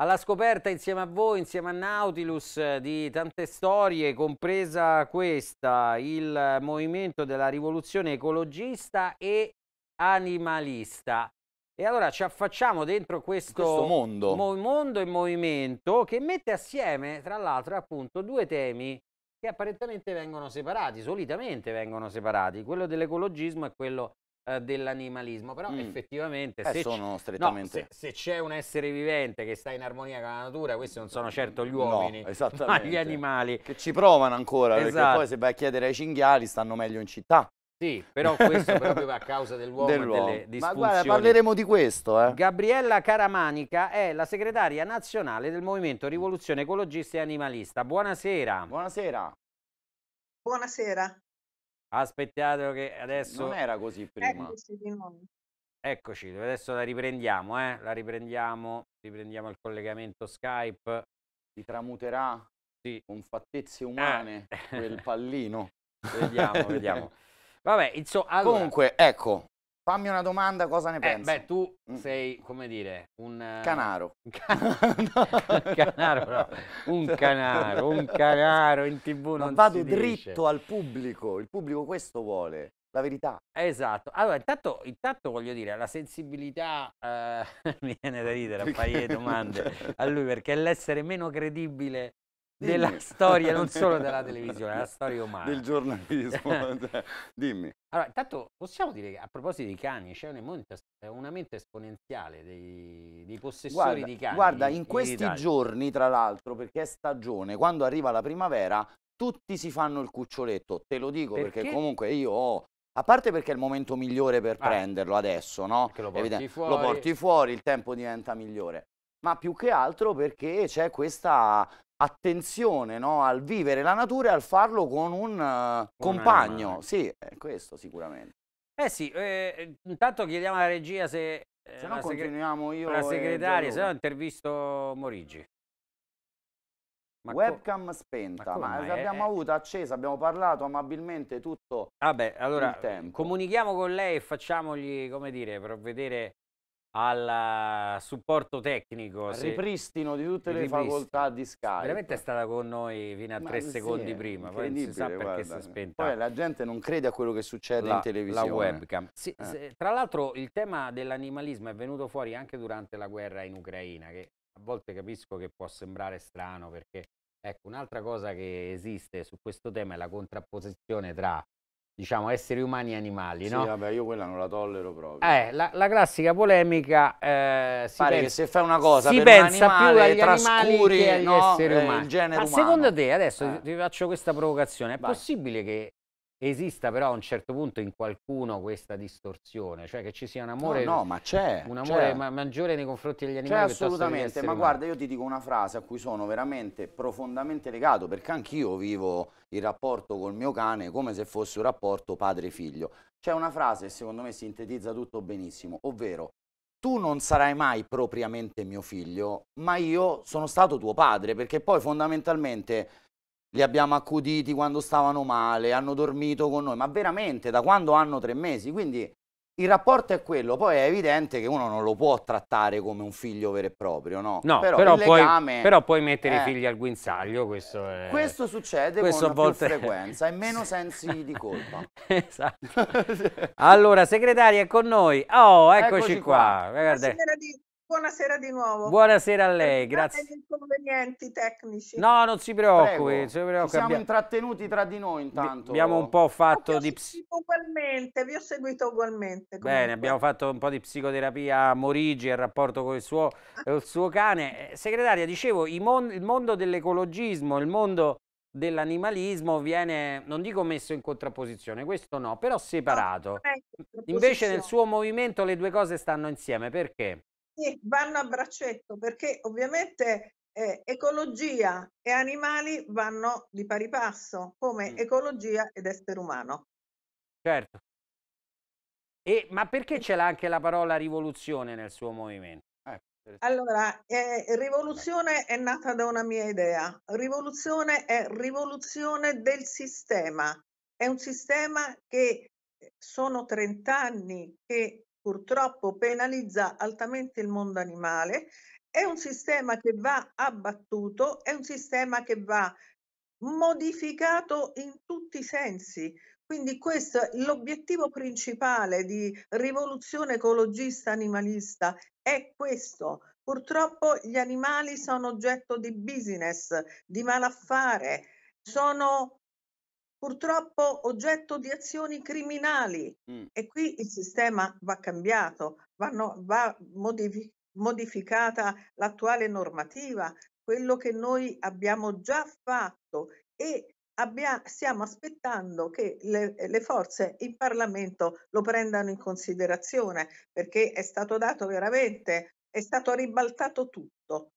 alla scoperta insieme a voi, insieme a Nautilus, di tante storie, compresa questa, il movimento della rivoluzione ecologista e animalista. E allora ci affacciamo dentro questo, questo mondo. Mo- mondo in movimento che mette assieme, tra l'altro, appunto, due temi che apparentemente vengono separati, solitamente vengono separati, quello dell'ecologismo e quello eh, dell'animalismo, però mm. effettivamente eh, se, sono strettamente... No, se, se, c'è un essere vivente che sta in armonia con la natura, questi non sono certo gli uomini, no, ma gli animali. Che ci provano ancora, esatto. perché poi se vai a chiedere ai cinghiali stanno meglio in città. Sì, però questo proprio a causa dell'uomo, dell'uomo. e delle disfunzioni. Ma guarda, parleremo di questo. Eh. Gabriella Caramanica è la segretaria nazionale del Movimento Rivoluzione Ecologista e Animalista. Buonasera. Buonasera. Buonasera aspettate che adesso... Non era così eh, prima. Eccoci, Eccoci adesso la riprendiamo, eh? La riprendiamo, riprendiamo il collegamento Skype. Si tramuterà sì. con fattezze ah. umane ah. quel pallino. Vediamo, vediamo. Vabbè, insomma... Allora... Comunque, ecco, Fammi una domanda, cosa ne eh, pensi? Beh, tu mm. sei, come dire, un... Eh, canaro. Un canaro, no. un cioè, canaro, un canaro in tv Ma non vado dritto al pubblico, il pubblico questo vuole, la verità. Esatto. Allora, intanto, intanto voglio dire, la sensibilità, eh, mi viene da ridere a fare le domande a lui, perché l'essere meno credibile della storia, non solo della televisione, della storia umana. Del giornalismo, cioè, dimmi. Allora, intanto possiamo dire che a proposito di cani, c'è una mente esponenziale dei, dei possessori guarda, di cani. Guarda, in, in questi Italia. giorni, tra l'altro, perché è stagione, quando arriva la primavera, tutti si fanno il cuccioletto, te lo dico perché, perché comunque io ho a parte perché è il momento migliore per ah, prenderlo adesso, no? Lo porti, lo porti, fuori. il tempo diventa migliore. Ma più che altro perché c'è questa attenzione no? al vivere la natura e al farlo con un uh, compagno. Animale. Sì, è questo sicuramente. Eh sì, eh, intanto chiediamo alla regia se... Eh, se no continuiamo io La segretaria, se no intervisto Morigi. Ma Webcam spenta, ma, ma l'abbiamo eh, avuta accesa, abbiamo parlato amabilmente tutto Vabbè, allora, il tempo. Comunichiamo con lei e facciamogli, come dire, provvedere al supporto tecnico. Al ripristino di tutte le facoltà di Skype. Veramente è stata con noi fino a Ma tre sì, secondi prima, poi si sa perché si è spenta. Poi la gente non crede a quello che succede la, in televisione. La webcam. Sì, eh. se, tra l'altro il tema dell'animalismo è venuto fuori anche durante la guerra in Ucraina, che a volte capisco che può sembrare strano perché... Ecco, un'altra cosa che esiste su questo tema è la contrapposizione tra diciamo, esseri umani e animali, sì, no? vabbè, io quella non la tollero proprio. Eh, la, la classica polemica eh, si Pare pensa, che se fai una cosa si pensa un più agli trascuri che no, esseri eh, umani. Eh, Ma umano. secondo te, adesso eh. ti faccio questa provocazione, è Vai. possibile che esista però a un certo punto in qualcuno questa distorsione, cioè che ci sia un amore, no, no, ma c'è, un amore ma maggiore nei confronti degli animali. assolutamente, ma guarda io ti dico una frase a cui sono veramente profondamente legato perché anch'io vivo il rapporto col mio cane come se fosse un rapporto padre-figlio. C'è una frase che secondo me sintetizza tutto benissimo, ovvero tu non sarai mai propriamente mio figlio, ma io sono stato tuo padre, perché poi fondamentalmente li abbiamo accuditi quando stavano male, hanno dormito con noi, ma veramente da quando hanno tre mesi? Quindi il rapporto è quello, poi è evidente che uno non lo può trattare come un figlio vero e proprio, no? no però, però, puoi, legame, però, puoi, mettere eh, i figli al guinzaglio, questo è... Questo succede questo con volte... più frequenza e meno sensi di colpa. esatto. allora, segretaria, è con noi. Oh, eccoci, eccoci qua. qua. Guarda. Buonasera di nuovo. Buonasera a lei, grazie. Gli inconvenienti tecnici. No, non si preoccupi. Ci siamo abbiamo... intrattenuti tra di noi intanto. Abbiamo un po' fatto di... Ps... Ugualmente, vi ho seguito ugualmente. Comunque. Bene, abbiamo fatto un po' di psicoterapia a Morigi e il rapporto con il suo, il ah. suo cane. Eh, segretaria, dicevo, il mondo dell'ecologismo, il mondo dell'animalismo viene, non dico messo in contrapposizione, questo no, però separato. No, in Invece nel suo movimento le due cose stanno insieme, perché? Sì, vanno a braccetto perché ovviamente eh, ecologia e animali vanno di pari passo, come mm. ecologia ed essere umano. Certo. E, ma perché c'è anche la parola rivoluzione nel suo movimento? Eh, allora, eh, rivoluzione è nata da una mia idea. Rivoluzione è rivoluzione del sistema. È un sistema che eh, sono 30 anni che purtroppo penalizza altamente il mondo animale, è un sistema che va abbattuto, è un sistema che va modificato in tutti i sensi. Quindi questo l'obiettivo principale di rivoluzione ecologista animalista è questo. Purtroppo gli animali sono oggetto di business, di malaffare, sono purtroppo oggetto di azioni criminali mm. e qui il sistema va cambiato, vanno, va modifi- modificata l'attuale normativa, quello che noi abbiamo già fatto e abbia- stiamo aspettando che le, le forze in Parlamento lo prendano in considerazione perché è stato dato veramente, è stato ribaltato tutto.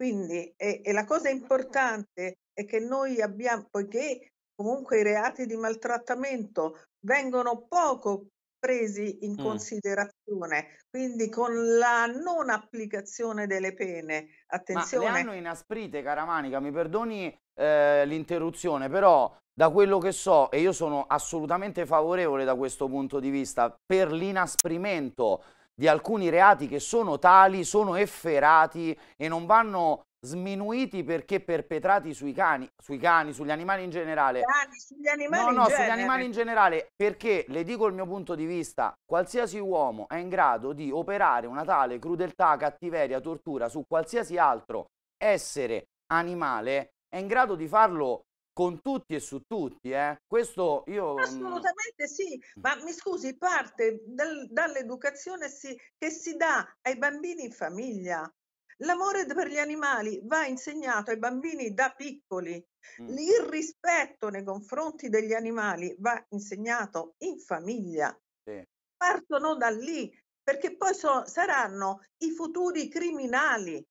Quindi, e, e la cosa importante è che noi abbiamo, poiché comunque i reati di maltrattamento vengono poco presi in mm. considerazione, quindi con la non applicazione delle pene. Attenzione. Ma le hanno inasprite, cara Manica, mi perdoni eh, l'interruzione, però da quello che so, e io sono assolutamente favorevole da questo punto di vista, per l'inasprimento di alcuni reati che sono tali, sono efferati e non vanno sminuiti perché perpetrati sui cani, sui cani, sugli animali in generale. Cani, sugli animali no, no, sugli genere. animali in generale, perché le dico il mio punto di vista, qualsiasi uomo è in grado di operare una tale crudeltà, cattiveria, tortura su qualsiasi altro essere animale, è in grado di farlo con tutti e su tutti, eh? Questo io... Mm, Assolutamente sì, mm. ma mi scusi, parte dal, dall'educazione si, che si dà ai bambini in famiglia. L'amore per gli animali va insegnato ai bambini da piccoli, mm. il rispetto nei confronti degli animali va insegnato in famiglia. Sì. Partono da lì, perché poi so, saranno i futuri criminali.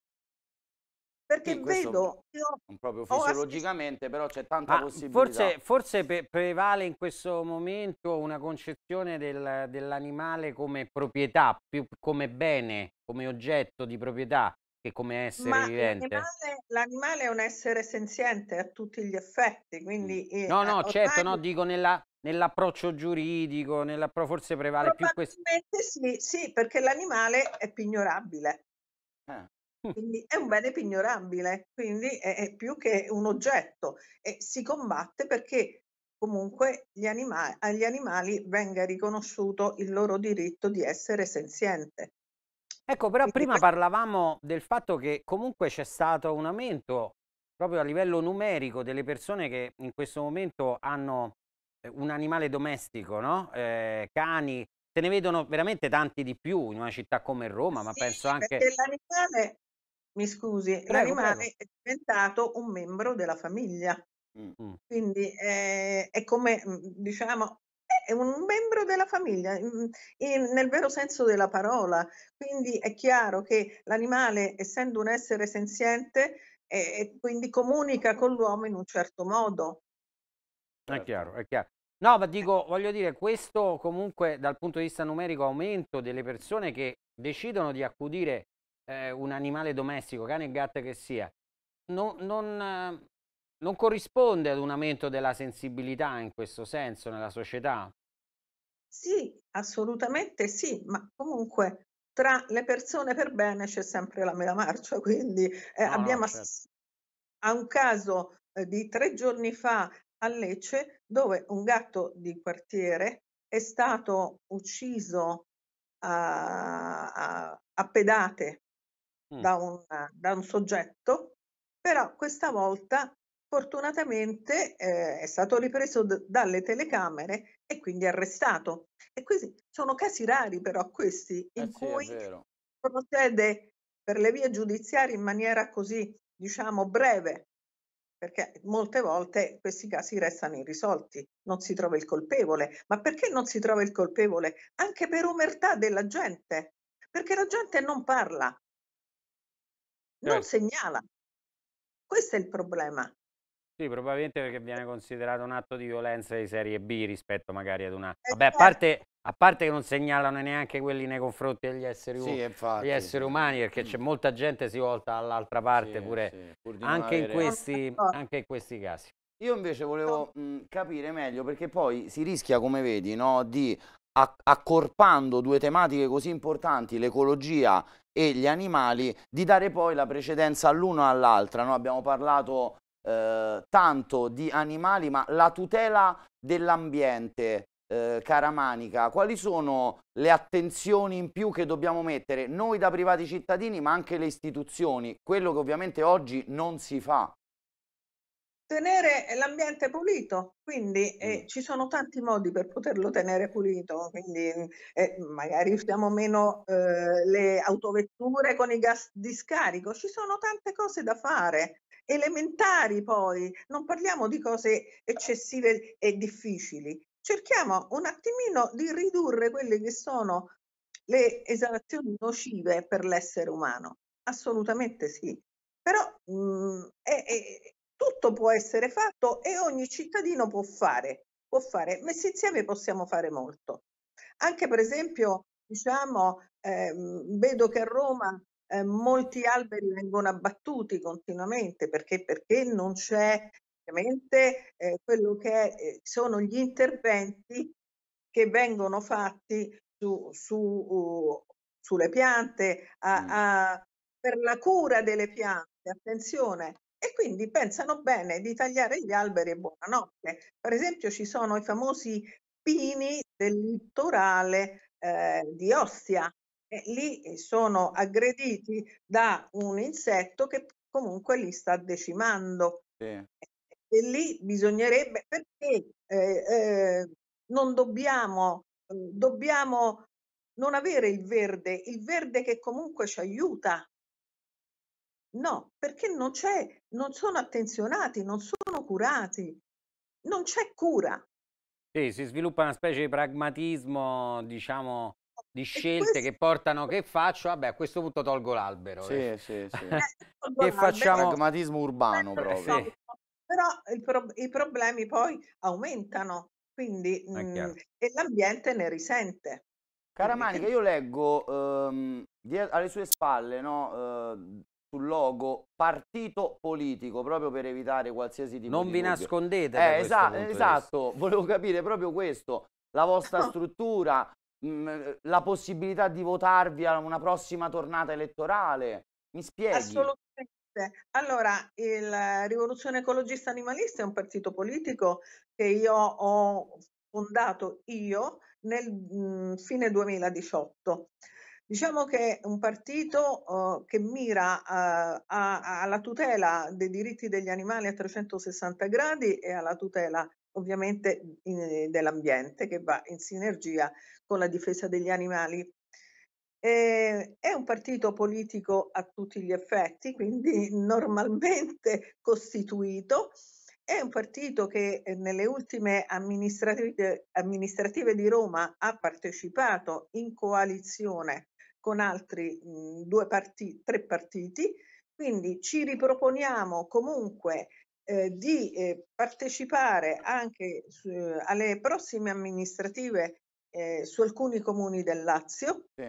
Perché sì, vedo proprio fisiologicamente, però c'è tanta ah, possibilità. Forse, forse pre prevale in questo momento una concezione del, dell'animale come proprietà, più come bene, come oggetto di proprietà, che come essere Ma vivente. L'animale, l'animale, è un essere senziente a tutti gli effetti, quindi... Eh, no, eh, certo, no, ormai... certo, no, dico nella, nell'approccio giuridico, nell'appro... forse prevale più questo. Sì, sì, perché l'animale è pignorabile. Ah. Quindi è un bene pignorabile, quindi è, è più che un oggetto e si combatte perché comunque gli anima- agli animali venga riconosciuto il loro diritto di essere senziente. Ecco, però prima parlavamo del fatto che comunque c'è stato un aumento proprio a livello numerico delle persone che in questo momento hanno eh, un animale domestico, no? eh, cani, se ne vedono veramente tanti di più in una città come Roma, ma sì, penso anche... L'animale, mi scusi, l'animale è diventato un membro della famiglia. Mm -hmm. Quindi eh, è come, mm, diciamo, è un membro della famiglia, in, in, nel vero senso della parola. Quindi è chiaro che l'animale, essendo un essere senziente, eh, quindi comunica con l'uomo in un certo modo. È certo. chiaro, è chiaro. No, ma dico, voglio dire, questo comunque dal punto di vista numerico aumento delle persone che decidono di accudire eh, un animale domestico, cane e gatta che sia, non, non, non corrisponde ad un aumento della sensibilità in questo senso nella società? Sì, assolutamente sì, ma comunque tra le persone per bene c'è sempre la mela marcia, quindi eh, No, abbiamo certo. assistito a un caso eh, di tre giorni fa a Lecce dove un gatto di quartiere è stato ucciso a, a- a pedate Mm, da un, da un soggetto, però questa volta fortunatamente eh, è stato ripreso d- dalle telecamere e quindi arrestato. E questi sono casi rari però questi in eh sì, cui procede per le vie giudiziarie in maniera così, diciamo, breve, perché molte volte questi casi restano irrisolti, non si trova il colpevole. Ma perché non si trova il colpevole? Anche per omertà della gente, perché la gente non parla, non certo. segnala. Questo è il problema. Sì, probabilmente perché viene considerato un atto di violenza di serie B rispetto magari ad una... Eh, vabbè, a cioè parte, a parte che non segnalano neanche quelli nei confronti degli esseri, sì, degli esseri umani, perché c'è molta gente che si volta all'altra parte sì, pure, sì, anche, in questi, ah. anche in questi casi. Io invece volevo mh, mhmm, capire meglio perché poi si rischia, come vedi, no, di accorpando due tematiche così importanti, l'ecologia e gli animali, di dare poi la precedenza all'una all'altra. No? Abbiamo parlato eh, tanto di animali, ma la tutela dell'ambiente, eh, cara Manica, quali sono le attenzioni in più che dobbiamo mettere noi da privati cittadini, ma anche le istituzioni, quello che ovviamente oggi non si fa? tenere l'ambiente pulito, quindi eh, mm. ci sono tanti modi per poterlo tenere pulito, quindi eh, magari usiamo meno eh, le autovetture con i gas di scarico, ci sono tante cose da fare, elementari poi, non parliamo di cose eccessive e difficili, cerchiamo un attimino di ridurre quelle che sono le esalazioni nocive per l'essere umano, assolutamente sì. Però mh, mm, è, è, tutto può essere fatto e ogni cittadino può fare, può fare. messi insieme possiamo fare molto. Anche per esempio, diciamo, eh, vedo che a Roma eh, molti alberi vengono abbattuti continuamente perché, perché non c'è ovviamente eh, quello che è, eh, sono gli interventi che vengono fatti su, su, uh, sulle piante a, a, per la cura delle piante. Attenzione, e quindi pensano bene di tagliare gli alberi e buonanotte. Per esempio ci sono i famosi pini del litorale eh, di Ostia, e lì eh, sono aggrediti da un insetto che comunque li sta decimando. Sì. E lì bisognerebbe, perché eh, eh, non dobbiamo, eh, dobbiamo non avere il verde, il verde che comunque ci aiuta No, perché non, c'è, non sono attenzionati, non sono curati, non c'è cura. Sì, si sviluppa una specie di pragmatismo, diciamo, di scelte questo... che portano che faccio, vabbè a questo punto tolgo l'albero. Sì, eh. sì, sì. Eh, e facciamo... Pragmatismo urbano eh, proprio. Sì. Però pro i problemi poi aumentano, quindi mh, mhmm, e l'ambiente ne risente. Cara Manica, io leggo ehm, alle sue spalle no, eh, sul logo partito politico proprio per evitare qualsiasi tipo non di vi dubbio. nascondete eh, esa esatto volevo capire proprio questo la vostra struttura mh, mm, la possibilità di votarvi a una prossima tornata elettorale mi spieghi assolutamente allora, il Rivoluzione Ecologista Animalista è un partito politico che io ho fondato io nel mh, mm, fine 2018. Diciamo che è un partito eh, che mira eh, a, alla tutela dei diritti degli animali a 360 gradi e alla tutela ovviamente in, dell'ambiente che va in sinergia con la difesa degli animali. E, è un partito politico a tutti gli effetti, quindi normalmente costituito. È un partito che eh, nelle ultime amministrative, amministrative di Roma ha partecipato in coalizione con altri mh, mhmm, due parti, tre partiti, quindi ci riproponiamo comunque eh, di eh, partecipare anche eh, alle prossime amministrative eh, su alcuni comuni del Lazio, sì.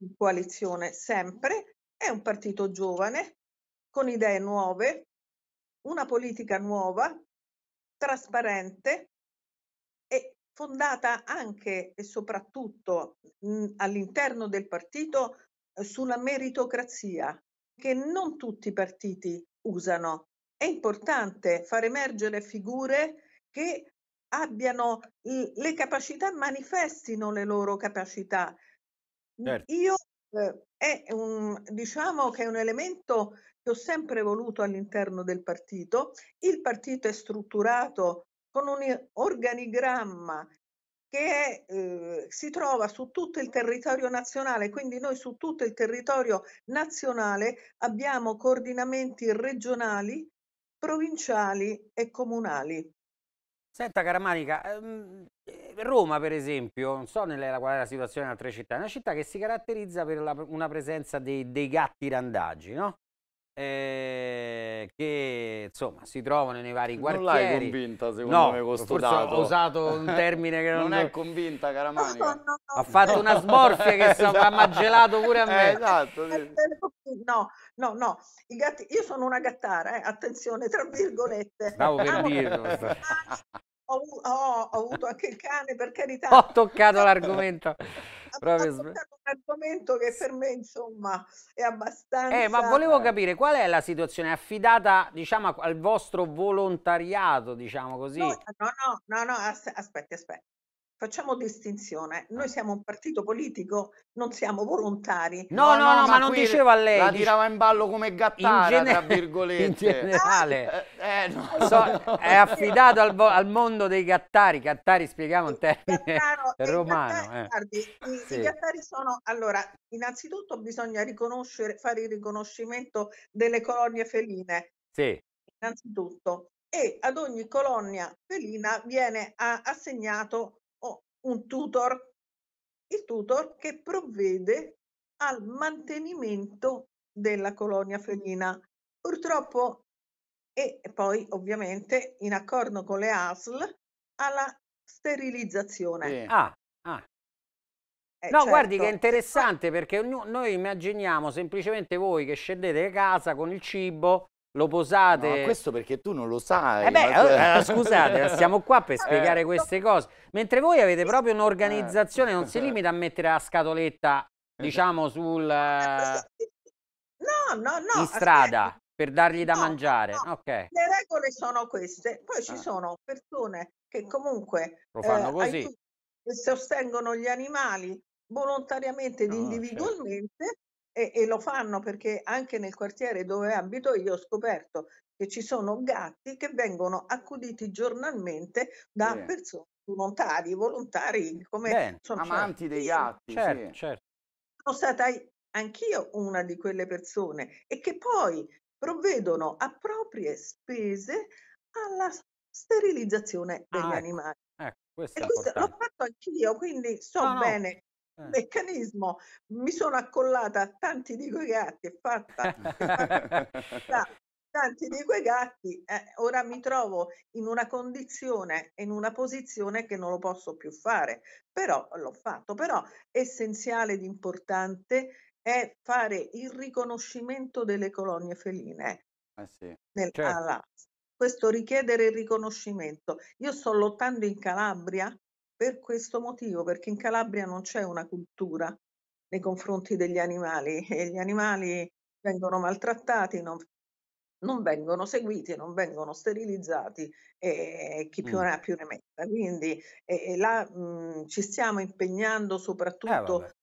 in coalizione sempre, è un partito giovane, con idee nuove, una politica nuova, trasparente, fondata anche e soprattutto mh, mhmm, all'interno del partito eh, sulla meritocrazia che non tutti i partiti usano. È importante far emergere figure che abbiano le capacità, manifestino le loro capacità. Mhmm, certo. Io eh, è un, diciamo che è un elemento che ho sempre voluto all'interno del partito. Il partito è strutturato con un organigramma che eh, si trova su tutto il territorio nazionale, quindi noi su tutto il territorio nazionale abbiamo coordinamenti regionali, provinciali e comunali. Senta Caramanica, ehm, eh, Roma per esempio, non so nella, qual è la situazione in altre città, è una città che si caratterizza per la, una presenza dei, dei gatti randaggi, no? eh, che insomma si trovano nei vari quartieri. Non l'hai convinta secondo no, me questo dato. ho usato un termine che non, non è convinta cara Manica. No, no, ha fatto una smorfia che esatto. ha magelato pure a me. Eh, esatto. Sì. No, no, no. Gatti... Io sono una gattara, eh. attenzione, tra virgolette. Stavo per ah, dirlo. Ho, ho, ho avuto anche il cane, per carità. Ho toccato l'argomento. Proprio... un argomento che per me insomma è abbastanza... Eh, ma volevo capire qual è la situazione affidata diciamo al vostro volontariato diciamo così? No, no, no, no, no as aspetta, aspetta. Facciamo distinzione, ah. noi siamo un partito politico, non siamo volontari. No, no, no, no ma, ma non diceva lei. La tirava in ballo come gattara, in tra virgolette. In generale. Ah, eh, no. so, eh, è affidato al, al, mondo dei gattari. Gattari, spieghiamo un termine eh, romano. Gattari, eh. guardi, i, sì. i, gattari sono, allora, innanzitutto bisogna riconoscere, fare il riconoscimento delle colonie feline. Sì. Innanzitutto. E ad ogni colonia felina viene a, assegnato un tutor, il tutor che provvede al mantenimento della colonia felina. Purtroppo e poi ovviamente in accordo con le ASL alla sterilizzazione. Sì. Ah, ah. Eh, no, certo. guardi che è certo. interessante perché noi immaginiamo semplicemente voi che scendete a casa con il cibo, lo posate. No, questo perché tu non lo sai. Eh beh, ma... Eh, eh, scusate, siamo qua per eh. spiegare eh. queste cose. Mentre voi avete proprio un'organizzazione, non si limita a mettere la scatoletta, diciamo, sul. No, no, no. In strada. Per dargli da no, mangiare. No, ok. Le regole sono queste. Poi ci ah. sono persone che comunque lo eh, fanno eh, così. sostengono gli animali volontariamente ed no, certo. individualmente certo. e, e, lo fanno perché anche nel quartiere dove abito io ho scoperto che ci sono gatti che vengono accuditi giornalmente da sì. persone volontari, volontari come Beh, sono cioè amanti dei gatti. Certo, sì. certo. Sono stata anch'io una di quelle persone e che poi provvedono a proprie spese alla sterilizzazione degli ah, ecco. animali. Ecco, questo questo l'ho fatto anch'io, quindi so ah, no, bene no. Eh. meccanismo. Mi sono accollata a tanti di quei gatti e fatta, fatta da, tanti di quei gatti. Eh, ora mi trovo in una condizione, in una posizione che non lo posso più fare, però l'ho fatto. Però essenziale ed importante è fare il riconoscimento delle colonie feline eh sì, nel, certo. alla, questo richiedere il riconoscimento. Io sto lottando in Calabria per questo motivo, perché in Calabria non c'è una cultura nei confronti degli animali e gli animali vengono maltrattati, non, non vengono seguiti, non vengono sterilizzati e chi più mm. ne ha più ne metta. Quindi e, e là mh, mhmm, ci stiamo impegnando eh, soprattutto eh,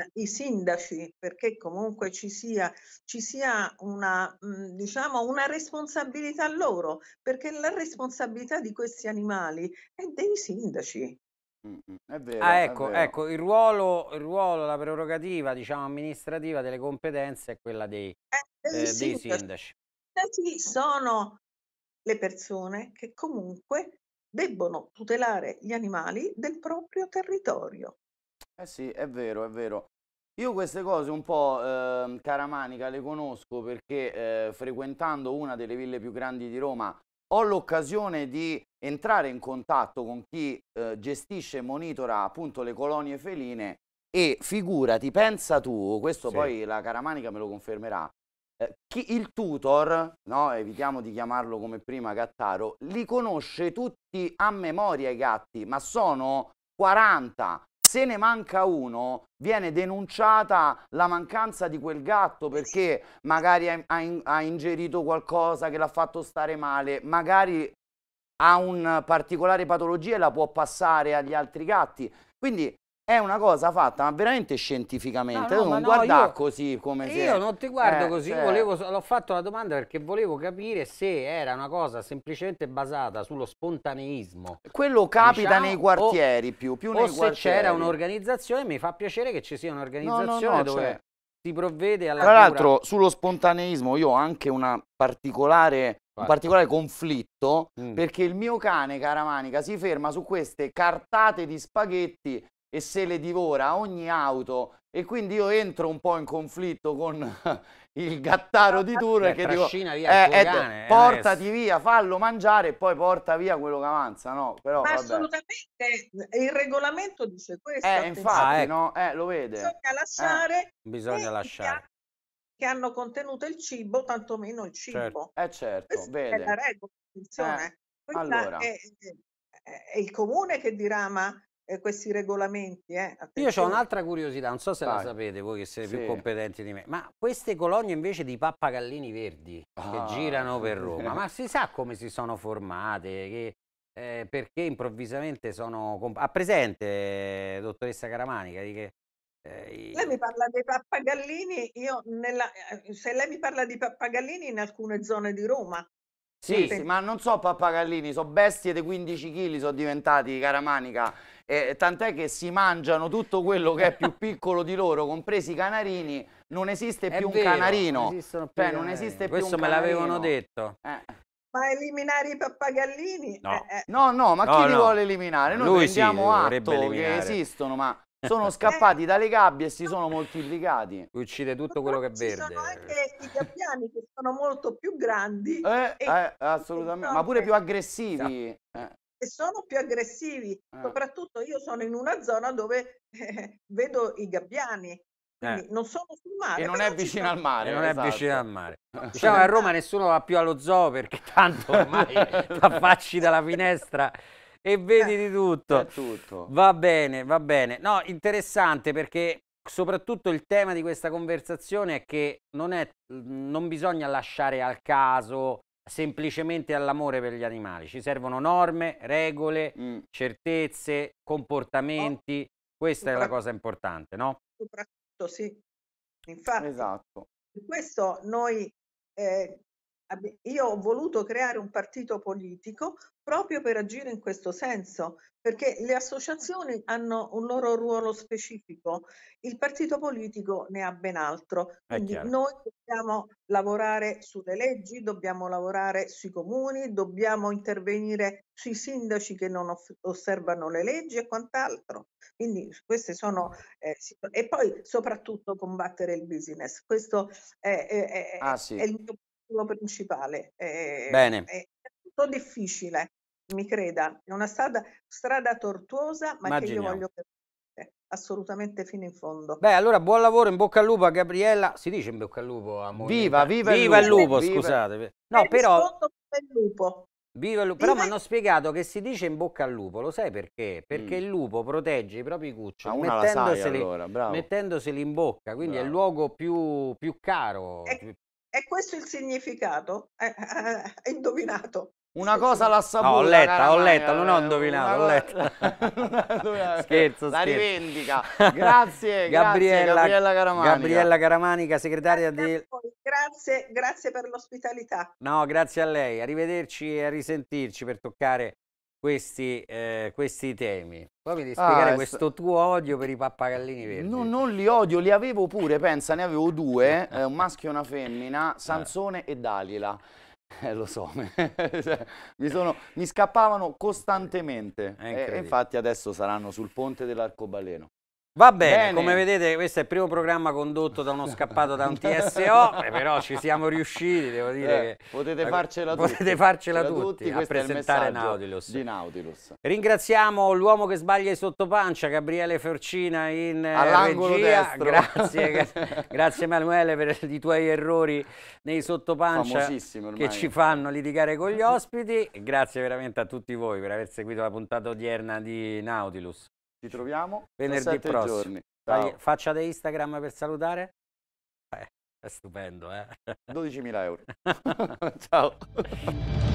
cioè, i sindaci, perché comunque ci sia, ci sia una, mhmm, diciamo, una responsabilità loro, perché la responsabilità di questi animali è dei sindaci. Vero, ah, ecco, ecco il, ruolo, il, ruolo, la prerogativa diciamo, amministrativa delle competenze è quella dei, è dei, eh, dei sindaci. sindaci. sono le persone che comunque debbono tutelare gli animali del proprio territorio. Eh sì, è vero, è vero. Io queste cose un po' eh, caramanica le conosco perché eh, frequentando una delle ville più grandi di Roma ho l'occasione di entrare in contatto con chi eh, gestisce e monitora appunto le colonie feline e figurati, pensa tu, questo sì. poi la caramanica me lo confermerà, eh, chi, il tutor, no, evitiamo di chiamarlo come prima Gattaro, li conosce tutti a memoria i gatti, ma sono 40 se ne manca uno, viene denunciata la mancanza di quel gatto perché magari ha, in, ha ingerito qualcosa che l'ha fatto stare male, magari ha una particolare patologia e la può passare agli altri gatti. Quindi è una cosa fatta ma veramente scientificamente, no, no, non guardare no, così come io se... Io non ti guardo eh, così, cioè... l'ho fatto la domanda perché volevo capire se era una cosa semplicemente basata sullo spontaneismo. Quello capita diciamo, nei quartieri o, più, più o nei quartieri. c'era un'organizzazione, mi fa piacere che ci sia un'organizzazione dove cioè, si provvede alla Tra l'altro sullo spontaneismo io ho anche particolare, un particolare conflitto mm. perché il mio cane, cara Manica, si ferma su queste cartate di spaghetti e se le divora ogni auto e quindi io entro un po' in conflitto con il gattaro di turno che dico via eh, eh, cane, eh, portati adesso. via, fallo mangiare e poi porta via quello che avanza no, però, assolutamente il regolamento dice questo eh, infatti, ah, ecco. no? eh, lo vede bisogna eh. lasciare, bisogna lasciare che hanno contenuto il cibo, tantomeno il cibo. Certo. Eh certo, Questa vede. è la regola, attenzione. Eh, allora. È, è, è, il comune che dirama eh, questi regolamenti. Eh? Io ho un'altra curiosità, non so se Vai. la sapete voi che siete sì. più competenti di me, ma queste colonie invece di pappagallini verdi ah. che girano per Roma, ma si sa come si sono formate? Che, eh, perché improvvisamente sono... Ha presente, eh, dottoressa Caramanica, di che... Eh, lei mi parla dei pappagallini, io nella, eh, se lei mi parla di pappagallini in alcune zone di Roma, eh, sì, sì, ma non so pappagallini, sono bestie di 15 kg, sono diventati caramanica. Eh, tant'è che si mangiano tutto quello che è più piccolo di loro, compresi i canarini. Non esiste è più vero, un canarino. Cioè, non, più cioè, non esiste più Questo un Questo me l'avevano detto. Eh. Ma eliminare i pappagallini? No, eh, eh, no, no ma no, chi no. li vuole eliminare? Noi Lui prendiamo sì, atto che esistono, ma sono eh. scappati dalle gabbie e si sono moltiplicati. Uccide tutto quello che è verde. Ci sono anche i gabbiani che sono molto più grandi. Eh, e... eh, assolutamente, ma pure più aggressivi. Esatto. Eh. E sono più aggressivi, eh. soprattutto io sono in una zona dove eh, vedo i gabbiani eh. non sono sul mare. E non è vicino sono... al mare. E non esatto. è vicino al mare. Diciamo a Roma nessuno va più allo zoo perché tanto ormai la facci dalla finestra e vedi eh, di tutto. tutto. Va bene, va bene. No, interessante perché soprattutto il tema di questa conversazione è che non, è, non bisogna lasciare al caso semplicemente all'amore per gli animali. Ci servono norme, regole, mm. certezze, comportamenti. Oh. Questa è la cosa importante, no? Soprattutto sì. Infatti, esatto. questo noi eh, io ho voluto creare un partito politico proprio per agire in questo senso, perché le associazioni hanno un loro ruolo specifico, il partito politico ne ha ben altro. Quindi noi dobbiamo lavorare sulle leggi, dobbiamo lavorare sui comuni, dobbiamo intervenire sui sindaci che non off- osservano le leggi e quant'altro. Quindi queste sono... Eh, e poi soprattutto combattere il business. Questo è, è, è, ah, sì. è il mio obiettivo principale. Eh, Bene. È, difficile, mi creda, è una strada, strada tortuosa, ma Immaginiamo. che io voglio capire assolutamente fino in fondo. Beh, allora buon lavoro, in bocca al lupo a Gabriella. Si dice in bocca al lupo a Monica. Viva, viva, viva il lupo, il lupo viva. scusate. No, eh, però il lupo. Viva il lupo. Però mi hanno spiegato che si dice in bocca al lupo, lo sai perché? Perché mm. il lupo protegge i propri cuccioli mettendoseli, allora, mettendoseli, in bocca, quindi bravo. è il luogo più, più caro. È, più... questo il significato? Hai eh, eh, eh, indovinato. Una cosa l'ha saputa. No, ho letta, ho letta, non ho eh, indovinato, ho letta. scherzo, scherzo. La rivendica. Grazie, Gabriella, grazie, Gabriella Caramanica. Gabriella Caramanica, segretaria di... Grazie, grazie per l'ospitalità. No, grazie a lei. Arrivederci e a risentirci per toccare questi, eh, questi temi. Poi mi devi ah, spiegare ah, questo tuo odio per i pappagallini verdi. No, non li odio, li avevo pure, pensa, ne avevo due, eh, un maschio e una femmina, eh. Sansone eh. e Dalila. Eh, lo so, cioè, mi, sono, mi, scappavano costantemente. E infatti adesso saranno sul ponte dell'arcobaleno. Va bene, bene, come vedete questo è il primo programma condotto da uno scappato da un TSO, eh, però ci siamo riusciti, devo dire eh, che... Potete eh, farcela tutti. farcela tutti, tutti a presentare Nautilus. Di Nautilus. Ringraziamo l'uomo che sbaglia i sottopancia, Gabriele Forcina in eh, regia. Grazie, grazie Emanuele per i tuoi errori nei sottopancia che ci fanno litigare con gli ospiti. Grazie veramente a tutti voi per aver seguito la puntata odierna di Nautilus. Ci troviamo venerdì prossimo. Faccia da Instagram per salutare? Beh, è stupendo, eh? 12.000 euro. Ciao.